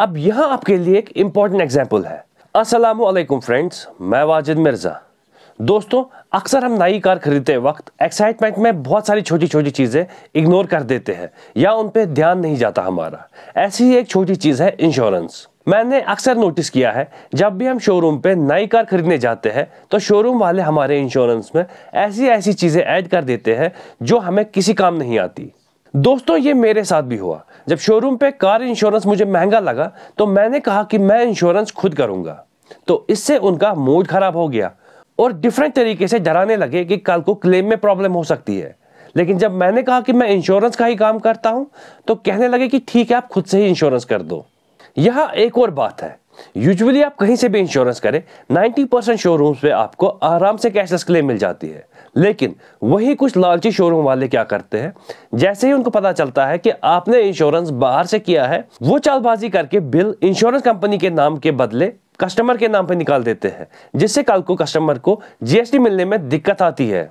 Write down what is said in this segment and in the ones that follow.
अब यह आपके लिए एक इंपॉर्टेंट एग्जाम्पल है असलम फ्रेंड्स मैं वाजिद मिर्ज़ा दोस्तों अक्सर हम नई कार खरीदते वक्त एक्साइटमेंट में बहुत सारी छोटी छोटी चीज़ें इग्नोर कर देते हैं या उन पर ध्यान नहीं जाता हमारा ऐसी ही एक छोटी चीज़ है इंश्योरेंस मैंने अक्सर नोटिस किया है जब भी हम शोरूम पे नई कार खरीदने जाते हैं तो शोरूम वाले हमारे इंश्योरेंस में ऐसी ऐसी चीज़ें ऐड कर देते हैं जो हमें किसी काम नहीं आती दोस्तों ये मेरे साथ भी हुआ जब शोरूम पे कार इंश्योरेंस मुझे महंगा लगा तो मैंने कहा कि मैं इंश्योरेंस खुद करूंगा तो इससे उनका मूड खराब हो गया और डिफरेंट तरीके से डराने लगे कि कल को क्लेम में प्रॉब्लम हो सकती है लेकिन जब मैंने कहा कि मैं इंश्योरेंस का ही काम करता हूं तो कहने लगे कि ठीक है आप खुद से ही इंश्योरेंस कर दो यहाँ एक और बात है यूजुअली आप कहीं से भी इंश्योरेंस करें 90 परसेंट शोरूम्स पे आपको आराम से कैशलेस क्लेम मिल जाती है लेकिन वही कुछ लालची शोरूम वाले क्या करते हैं जैसे ही उनको पता चलता है कि आपने इंश्योरेंस बाहर से किया है वो चालबाजी करके बिल इंश्योरेंस कंपनी के नाम के बदले कस्टमर के नाम पर निकाल देते हैं जिससे कल को कस्टमर को जीएसटी मिलने में दिक्कत आती है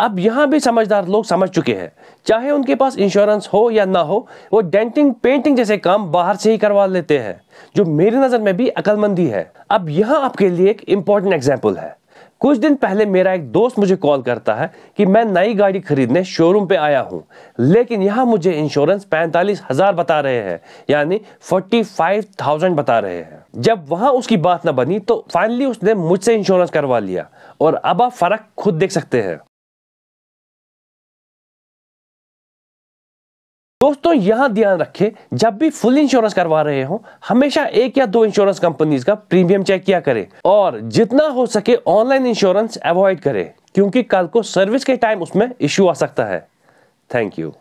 अब यहाँ भी समझदार लोग समझ चुके हैं चाहे उनके पास इंश्योरेंस हो या ना हो वो डेंटिंग पेंटिंग जैसे काम बाहर से ही करवा लेते हैं जो मेरी नज़र में भी अकलमंदी है अब यहाँ आपके लिए एक इम्पॉर्टेंट एग्जाम्पल है कुछ दिन पहले मेरा एक दोस्त मुझे कॉल करता है कि मैं नई गाड़ी खरीदने शोरूम पे आया हूँ लेकिन यहाँ मुझे इंश्योरेंस पैंतालीस हज़ार बता रहे हैं यानी फोर्टी फाइव थाउजेंड बता रहे हैं जब वहाँ उसकी बात ना बनी तो फाइनली उसने मुझसे इंश्योरेंस करवा लिया और अब आप फ़र्क खुद देख सकते हैं दोस्तों यहां ध्यान रखें जब भी फुल इंश्योरेंस करवा रहे हो हमेशा एक या दो इंश्योरेंस कंपनीज का प्रीमियम चेक किया करें और जितना हो सके ऑनलाइन इंश्योरेंस अवॉइड करें क्योंकि कल को सर्विस के टाइम उसमें इश्यू आ सकता है थैंक यू